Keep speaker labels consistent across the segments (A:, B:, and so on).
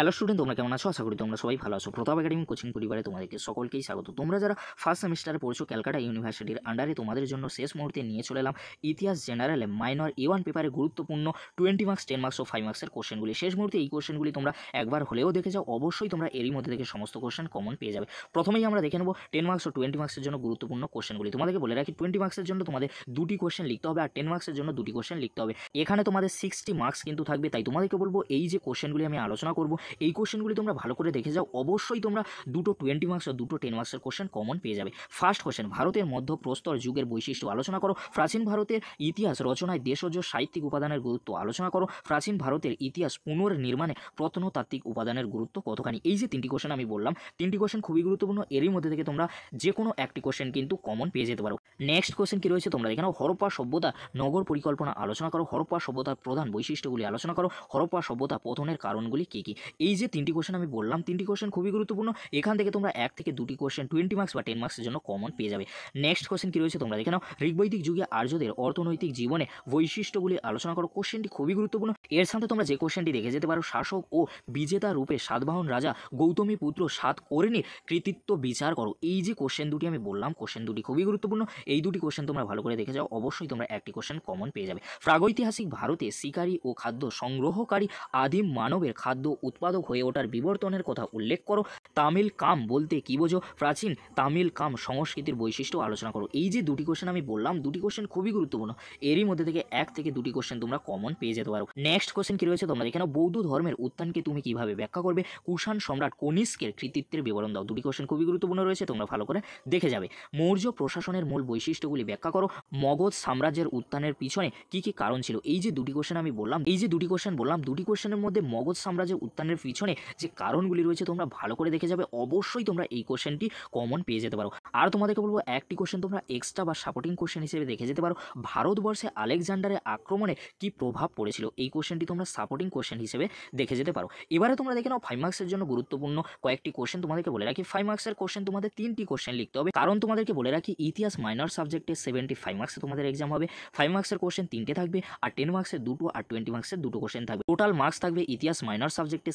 A: hello student তোমরা কেমন আছো আশা করি তোমরা সবাই ভালো আছো প্রতাপ একাডেমি কোচিং পরিবারে তোমাদেরকে সকলকেই স্বাগত তোমরা যারা ফার্স্ট সেমিস্টারে পড়ছো ক্যালকাটা ইউনিভার্সিটির আন্ডারে তোমাদের জন্য শেষ মুহূর্তে নিয়ে চলে এলাম ইতিহাস জেনারেলে মাইনর এ ওয়ান পেপারে গুরুত্বপূর্ণ টোয়েন্টি মার্কস টেন মার্কস ও ফাইভ মার্কসের কোশ্চেনগুলি শেষ মুহূর্তে এই কোশ্চেনগুলি তোমরা একবার হলেও দেখে যাও অবশ্যই তোমরা এরই মধ্যে থেকে সমস্ত কোশ্চেন কমন পেয়ে যাবে প্রথমেই আমরা দেখে নেব টেন মার্কস ও টোয়েন্টি মার্কসের জন্য গুরুত্বপূর্ণ কোশ্চেনগুলি তোমাদেরকে বলে রাখি টোয়েন্টি মার্কসের জন্য তোমাদের দুটি কোশ্চেন লিখতে হবে আর টেন মার্কসের জন্য দুটি কোশ্চেন লিখতে হবে এখানে তোমাদের সিক্সটি মার্কস কিন্তু থাকবে তাই তোমাদেরকে বলবো এই যে কোশ্চেনগুলি আমি আলোচনা করবো এই কোশ্চেনগুলি তোমরা ভালো করে দেখে যাও অবশ্যই তোমরা দুটো টোয়েন্টি মার্কস আর দুটো টেন মার্কসের কোশ্চেন কমন পেয়ে যাবে ফার্স্ট কোশ্চেন ভারতের মধ্য প্রস্তর যুগের বৈশিষ্ট্য আলোচনা করো প্রাচীন ভারতের ইতিহাস রচনায় দেশজ সাহিত্যিক উপাদানের গুরুত্ব আলোচনা করো প্রাচীন ভারতের ইতিহাস পুনর্নির্মাণে প্রত্নতাত্ত্বিক উপাদানের গুরুত্ব কতখানি এই যে তিনটি কোশ্চেন আমি বললাম তিনটি কোশ্চেন খুবই গুরুত্বপূর্ণ এরই মধ্যে থেকে তোমরা যে কোনো একটি কোশ্চেন কিন্তু কমন পেয়ে যেতে পারো নেক্সট কোশ্চেন কি রয়েছে তোমরা এখানে হরপ্পা সভ্যতা নগর পরিকল্পনা আলোচনা করো হরপ্পা সভ্যতার প্রধান বৈশিষ্ট্যগুলি আলোচনা করো হরপ্পা সভ্যতা পতনের কারণগুলি কী কী এই যে তিনটি কোশ্চেন আমি বললাম তিনটি কোয়েশন খুবই গুরুত্বপূর্ণ এখান থেকে তোমরা এক থেকে দুটি কোশ্চেন টোয়েন্টি মার্কস বা টেন মার্কসের জন্য কমন পেয়ে যাবে নেক্সট কোশ্চেন কী রয়েছে তোমরা দেখে নাও ঋগবৈদিক যুগে আর্যদের অর্থনৈতিক জীবনে বৈশিষ্ট্যগুলি আলোচনা করো কোশ্চেনটি খুবই গুরুত্বপূর্ণ এর সাথে তোমরা যে কোশ্চেনটি দেখে যেতে পারো শাসক ও বিজেতা রূপে সাতবাহন রাজা গৌতমী পুত্র সাত করেনির কৃতিত্ব বিচার করো এই যে কোশ্চেন দুটি আমি বললাম কোশ্চেন দুটি খুবই গুরুত্বপূর্ণ এই দুটি কোয়েশন তোমরা ভালো করে দেখে যাও অবশ্যই তোমরা একটি কোয়েশন কমন পেয়ে যাবে প্রাগৈতিহাসিক ভারতে শিকারী ও খাদ্য সংগ্রহকারী আদিম মানবের খাদ্য উৎপাদন উৎপাদক হয়ে ওঠার বিবর্তনের কথা উল্লেখ করো তামিল কাম বলতে কি বোঝো প্রাচীন তামিল কাম সংস্কৃতির বৈশিষ্ট্য আলোচনা করো এই যে দুটি কোশ্চেন আমি বললাম দুটি কোশ্চেন খুবই গুরুত্বপূর্ণ এরই মধ্যে থেকে এক থেকে দুটি কোশ্চেন তোমরা কমন পেয়ে যেতে পারো নেক্সট কোশ্চেন কী রয়েছে তোমরা এখানে বৌদ্ধ ধর্মের উত্থানকে তুমি কিভাবে ব্যাখ্যা করবে কুষাণ সম্রাট কনিষ্কের কৃতিত্বের বিবরণ দাও দুটি কোশ্চেন খুবই গুরুত্বপূর্ণ রয়েছে তোমরা ভালো করে দেখে যাবে মৌর্য প্রশাসনের মূল বৈশিষ্ট্যগুলি ব্যাখ্যা করো মগধ সাম্রাজ্যের উত্থানের পিছনে কী কী কারণ ছিল এই যে দুটি কোশ্চেন আমি বললাম এই যে দুটি কোশ্চেন বললাম দুটি কোশ্চেনের মধ্যে মগধ সাম্রাজ্যের উত্থানের কোশ্চেনের পিছনে যে কারণগুলি রয়েছে তোমরা ভালো করে দেখে যাবে অবশ্যই তোমরা এই কোশ্চেনটি কমন পেয়ে যেতে পারো আর তোমাদেরকে বলবো একটি কোশ্চেন তোমরা এক্সট্রা বা সাপোর্টিং কোশ্চেন হিসেবে দেখে যেতে পারো ভারতবর্ষে আলেকজান্ডারের আক্রমণে কি প্রভাব পড়েছিল এই কোশ্চেনটি তোমরা সাপোর্টিং কোশ্চেন হিসেবে দেখে যেতে পারো এবারে তোমরা দেখে নাও ফাইভ মার্ক্সের জন্য গুরুত্বপূর্ণ কয়েকটি কোশ্চেন তোমাদেরকে বলে রাখি ফাইভ মার্ক্সের কোশ্চেন তোমাদের তিনটি কোশ্চেন লিখতে হবে কারণ তোমাদেরকে বলে রাখি ইতিহাস মাইনর সাবজেক্টে সেভেন্টি ফাইভ মার্ক্সে তোমাদের এক্সাম হবে ফাইভ মার্ক্সের কোশ্চেন তিনটে থাকবে আর টেন মার্ক্সের দুটো আর টোয়েন্টি মার্ক্সের দুটো কোশ্চেন থাকবে টোটাল মার্ক্স থাকবে ইতিহাস মাইনর সাবজেক্টে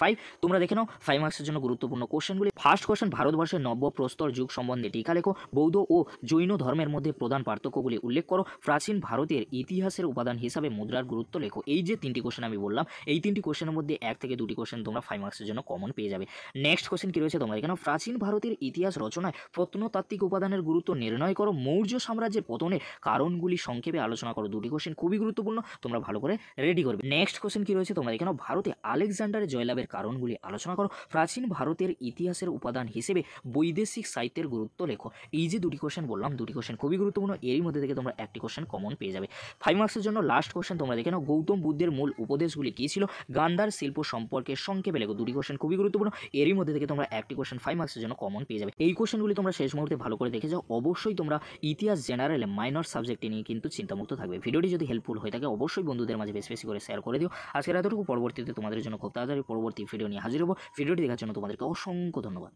A: ফাইভ তোমরা দেখে নাও ফাইভ মার্কসের জন্য গুরুত্বপূর্ণ কোশ্চেনগুলি ফার্স্ট কোশ্চেন ভারতবর্ষের নব্য প্রস্তর যুগ সম্বন্ধে টিকা লেখো বৌদ্ধ ও জৈন ধর্মের মধ্যে প্রধান পার্থক্যগুলি উল্লেখ করো প্রাচীন ভারতের ইতিহাসের উপাদান হিসাবে মুদ্রার গুরুত্ব লেখো এই যে তিনটি কোশ্চেন আমি বললাম এই তিনটি কোশ্চেনের মধ্যে এক থেকে দুটি কোশ্চেন তোমরা ফাইভ মার্কসের জন্য কমন পেয়ে যাবে নেক্সট কোশ্চেন কী রয়েছে তোমরা এখানে প্রাচীন ভারতের ইতিহাস রচনায় প্রত্নতাত্ত্বিক উপাদানের গুরুত্ব নির্ণয় করো মৌর্য সাম্রাজ্যের পতনের কারণগুলি সংক্ষেপে আলোচনা করো দুটি কোশ্চেন খুবই গুরুত্বপূর্ণ তোমরা ভালো করে রেডি করবে নেক্সট কোশ্চেন কী রয়েছে তোমরা এখানে ভারতে আলেকজান্ডার জয়লাভের কারণগুলি আলোচনা করো প্রাচীন ভারতের ইতিহাসের উপাদান হিসেবে বৈদেশিক সাহিত্যের গুরুত্ব লেখো এই যে দুটি কোশ্চেন বললাম দুটি কোশ্চেন খুবই গুরুত্বপূর্ণ এরই মধ্যে থেকে তোমরা একটি কোশ্চেন কমন পেয়ে যাবে ফাইভ মার্কসের জন্য লাস্ট কোশ্চেন তোমরা দেখে নাও গৌতম বুদ্ধের মূল উপদেশগুলি কী ছিল গান্ধার শিল্প সম্পর্কে সংক্ষেপে লেখো দুটি কোশ্চেন খুবই গুরুত্বপূর্ণ এরই মধ্যে থেকে তোমরা একটি কোশ্চেন ফাইভ মার্কসের জন্য কমন পেয়ে যাবে এই কোশ্চেনগুলি তোমরা শেষ মুহূর্তে ভালো করে দেখে যাও অবশ্যই তোমরা ইতিহাস জেনারেলে মাইনর সাবজেক্টে নিয়ে কিন্তু চিন্তামুক্ত থাকবে ভিডিওটি যদি হেল্পফুল হয়ে থাকে অবশ্যই বন্ধুদের মাঝে বেশি বেশি করে শেয়ার করে দিও আজকের এতটুকু পরবর্তীতে তোমাদের জন্য খুব তাড়াতাড়ি পরবর্তী ভিডিও নিয়ে হাজির হবো ভিডিওটি দেখার জন্য তোমাদেরকে অসংখ্য ধন্যবাদ